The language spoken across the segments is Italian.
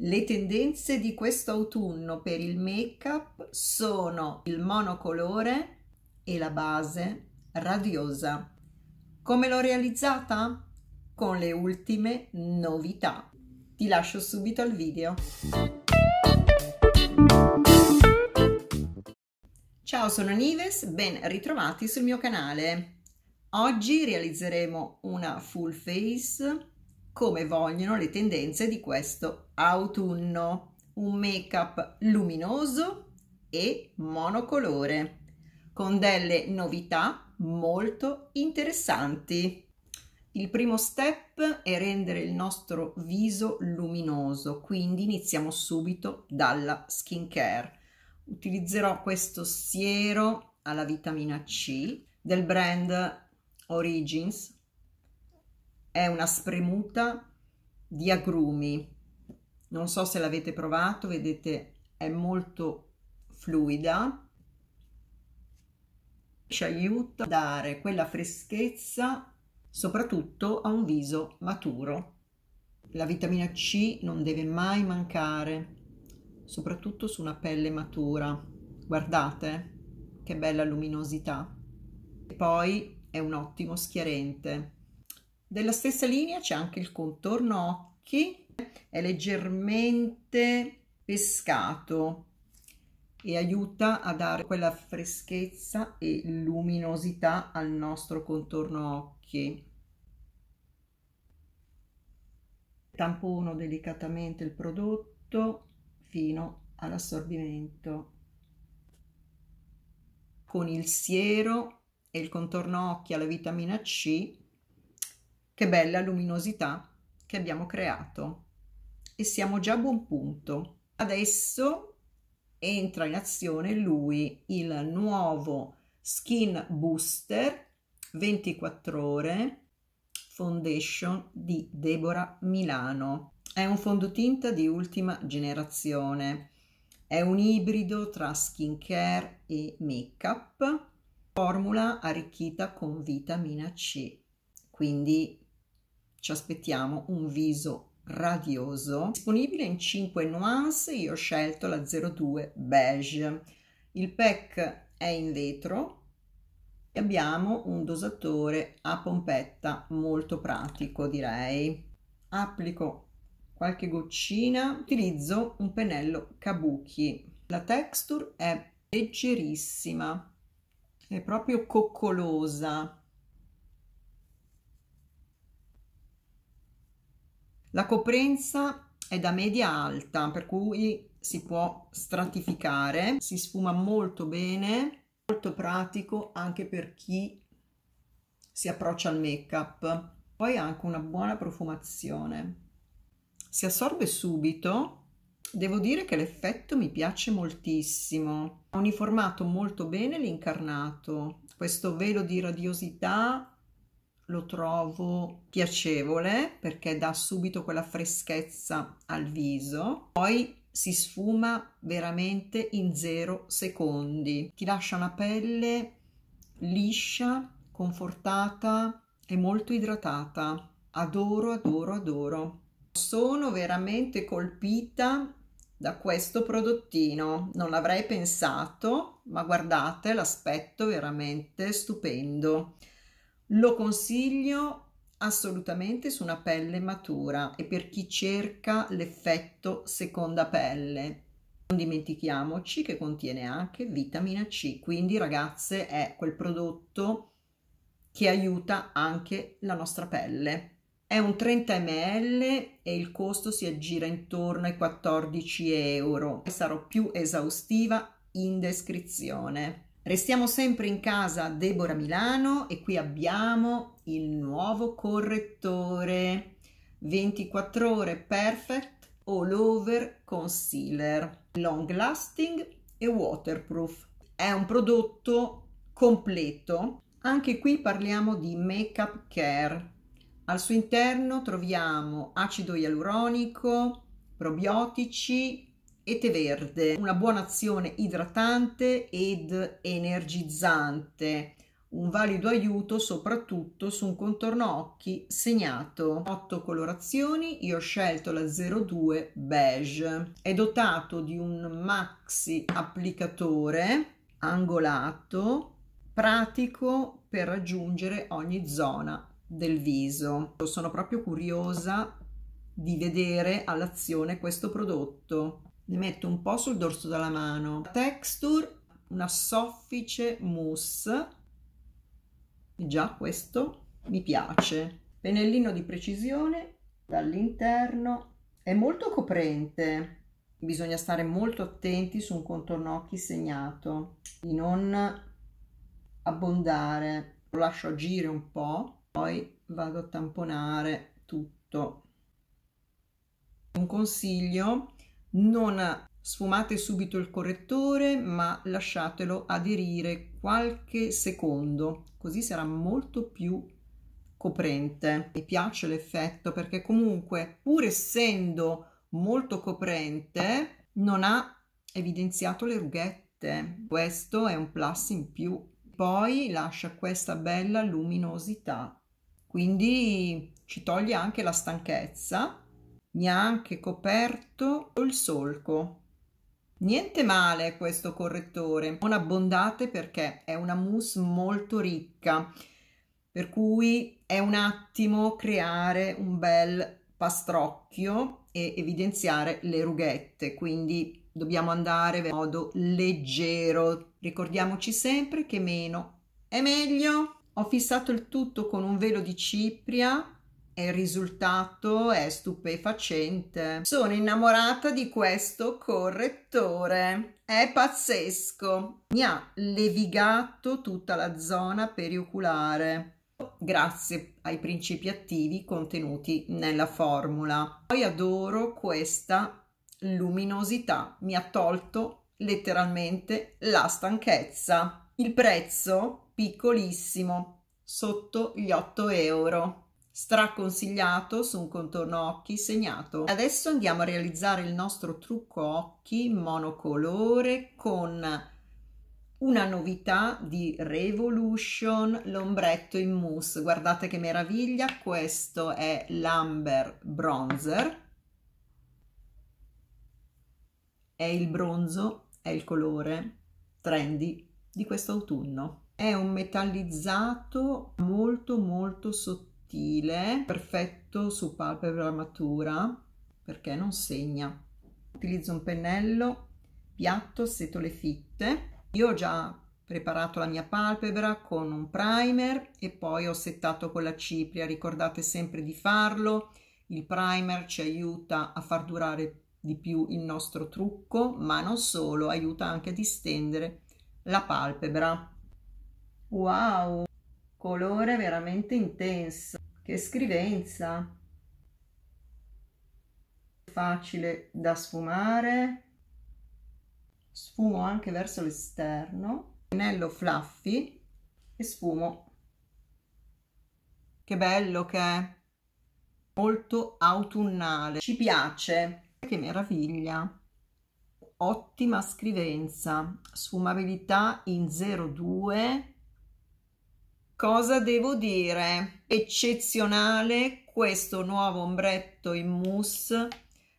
Le tendenze di questo autunno per il make-up sono il monocolore e la base radiosa. Come l'ho realizzata? Con le ultime novità. Ti lascio subito al video. Ciao, sono Nives, ben ritrovati sul mio canale. Oggi realizzeremo una full face come vogliono le tendenze di questo autunno. Un make-up luminoso e monocolore, con delle novità molto interessanti. Il primo step è rendere il nostro viso luminoso, quindi iniziamo subito dalla skincare. Utilizzerò questo siero alla vitamina C del brand Origins è una spremuta di agrumi. Non so se l'avete provato, vedete è molto fluida. Ci aiuta a dare quella freschezza soprattutto a un viso maturo. La vitamina C non deve mai mancare, soprattutto su una pelle matura. Guardate che bella luminosità. E poi è un ottimo schiarente. Della stessa linea c'è anche il contorno occhi, è leggermente pescato e aiuta a dare quella freschezza e luminosità al nostro contorno occhi. Tampono delicatamente il prodotto fino all'assorbimento. Con il siero e il contorno occhi alla vitamina C che bella luminosità che abbiamo creato. E siamo già a buon punto. Adesso entra in azione lui il nuovo Skin Booster 24 ore Foundation di Deborah Milano. È un fondotinta di ultima generazione. È un ibrido tra skin care e make-up, formula arricchita con vitamina C, quindi ci aspettiamo un viso radioso disponibile in 5 nuance io ho scelto la 02 beige il pack è in vetro e abbiamo un dosatore a pompetta molto pratico direi applico qualche goccina utilizzo un pennello kabuki la texture è leggerissima è proprio coccolosa La coprenza è da media alta, per cui si può stratificare, si sfuma molto bene, molto pratico anche per chi si approccia al make-up. Poi ha anche una buona profumazione. Si assorbe subito, devo dire che l'effetto mi piace moltissimo. Ha uniformato molto bene l'incarnato, questo velo di radiosità lo trovo piacevole perché dà subito quella freschezza al viso, poi si sfuma veramente in zero secondi, ti lascia una pelle liscia, confortata e molto idratata. Adoro, adoro, adoro. Sono veramente colpita da questo prodottino. Non l'avrei pensato, ma guardate l'aspetto veramente stupendo. Lo consiglio assolutamente su una pelle matura e per chi cerca l'effetto seconda pelle. Non dimentichiamoci che contiene anche vitamina C, quindi ragazze è quel prodotto che aiuta anche la nostra pelle. È un 30 ml e il costo si aggira intorno ai 14 euro. Sarò più esaustiva in descrizione. Restiamo sempre in casa Deborah Milano e qui abbiamo il nuovo correttore 24 ore perfect all over concealer long lasting e waterproof. È un prodotto completo. Anche qui parliamo di makeup care. Al suo interno troviamo acido ialuronico, probiotici, e tè verde, una buona azione idratante ed energizzante, un valido aiuto soprattutto su un contorno occhi segnato. 8 colorazioni, io ho scelto la 02 beige, è dotato di un maxi applicatore angolato pratico per raggiungere ogni zona del viso. Sono proprio curiosa di vedere all'azione questo prodotto ne metto un po' sul dorso della mano. Texture, una soffice mousse. Già questo mi piace. Pennellino di precisione dall'interno. È molto coprente. Bisogna stare molto attenti su un contorno occhi segnato, di non abbondare. Lo lascio agire un po', poi vado a tamponare tutto. Un consiglio non sfumate subito il correttore, ma lasciatelo aderire qualche secondo, così sarà molto più coprente. Mi piace l'effetto perché comunque, pur essendo molto coprente, non ha evidenziato le rughette. Questo è un plus in più. Poi lascia questa bella luminosità, quindi ci toglie anche la stanchezza mi ha anche coperto il solco. Niente male questo correttore, non abbondate perché è una mousse molto ricca, per cui è un attimo creare un bel pastrocchio e evidenziare le rughette, quindi dobbiamo andare in modo leggero. Ricordiamoci sempre che meno è meglio. Ho fissato il tutto con un velo di cipria il risultato è stupefacente. Sono innamorata di questo correttore. È pazzesco. Mi ha levigato tutta la zona perioculare grazie ai principi attivi contenuti nella formula. Poi adoro questa luminosità, mi ha tolto letteralmente la stanchezza. Il prezzo piccolissimo, sotto gli 8 euro straconsigliato su un contorno occhi segnato. Adesso andiamo a realizzare il nostro trucco occhi monocolore con una novità di Revolution, l'ombretto in mousse. Guardate che meraviglia, questo è l'Amber Bronzer. È il bronzo, è il colore trendy di questo autunno. È un metallizzato molto molto sottile sottile, perfetto su palpebra matura, perché non segna. Utilizzo un pennello piatto, setole fitte. Io ho già preparato la mia palpebra con un primer e poi ho settato con la cipria. Ricordate sempre di farlo. Il primer ci aiuta a far durare di più il nostro trucco, ma non solo, aiuta anche a distendere la palpebra. Wow! colore veramente intenso. Che scrivenza! Facile da sfumare. Sfumo anche verso l'esterno. Pennello fluffy e sfumo. Che bello che è! Molto autunnale. Ci piace. Che meraviglia! Ottima scrivenza. Sfumabilità in 02 Cosa devo dire? Eccezionale questo nuovo ombretto in mousse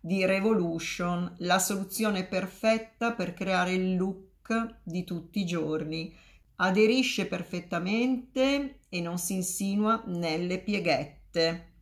di Revolution, la soluzione perfetta per creare il look di tutti i giorni. Aderisce perfettamente e non si insinua nelle pieghette.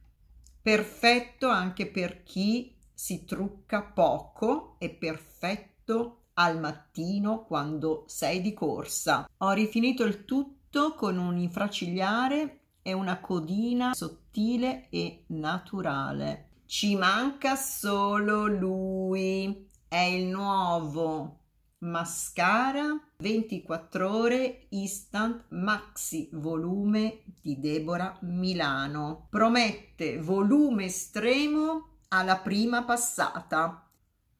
Perfetto anche per chi si trucca poco e perfetto al mattino quando sei di corsa. Ho rifinito il tutto tutto con un infracigliare e una codina sottile e naturale. Ci manca solo lui, è il nuovo mascara 24 ore instant maxi volume di Deborah Milano. Promette volume estremo alla prima passata.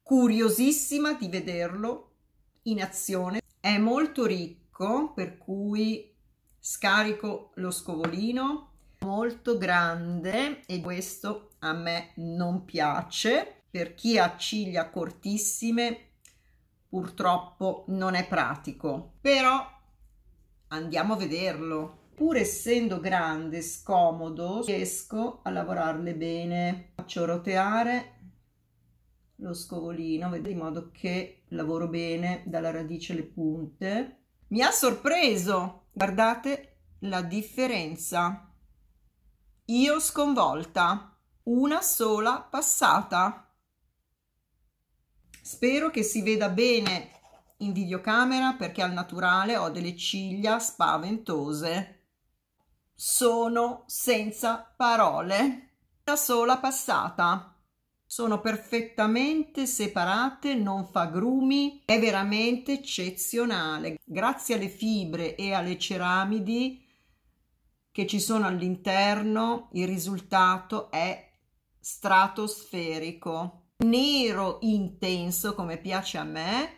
Curiosissima di vederlo in azione. È molto ricco, per cui scarico lo scovolino molto grande e questo a me non piace per chi ha ciglia cortissime purtroppo non è pratico però andiamo a vederlo pur essendo grande scomodo riesco a lavorarle bene faccio roteare lo scovolino in modo che lavoro bene dalla radice le punte mi ha sorpreso guardate la differenza io sconvolta una sola passata spero che si veda bene in videocamera perché al naturale ho delle ciglia spaventose sono senza parole una sola passata sono perfettamente separate, non fa grumi, è veramente eccezionale. Grazie alle fibre e alle ceramidi che ci sono all'interno, il risultato è stratosferico. Nero intenso come piace a me,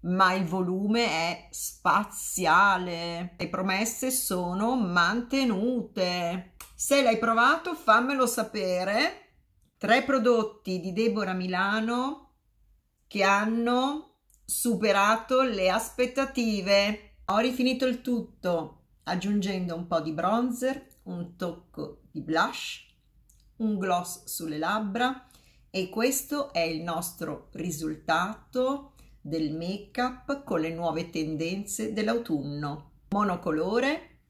ma il volume è spaziale. Le promesse sono mantenute. Se l'hai provato fammelo sapere tre prodotti di Deborah Milano che hanno superato le aspettative. Ho rifinito il tutto aggiungendo un po' di bronzer, un tocco di blush, un gloss sulle labbra e questo è il nostro risultato del make up con le nuove tendenze dell'autunno. Monocolore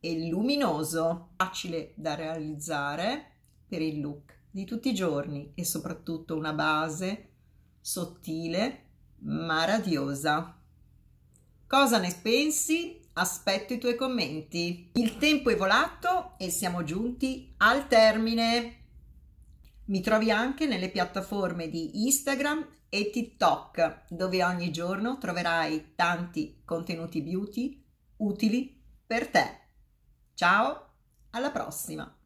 e luminoso, facile da realizzare per il look di tutti i giorni e soprattutto una base sottile ma radiosa. Cosa ne pensi? Aspetto i tuoi commenti. Il tempo è volato e siamo giunti al termine. Mi trovi anche nelle piattaforme di Instagram e TikTok, dove ogni giorno troverai tanti contenuti beauty utili per te. Ciao, alla prossima!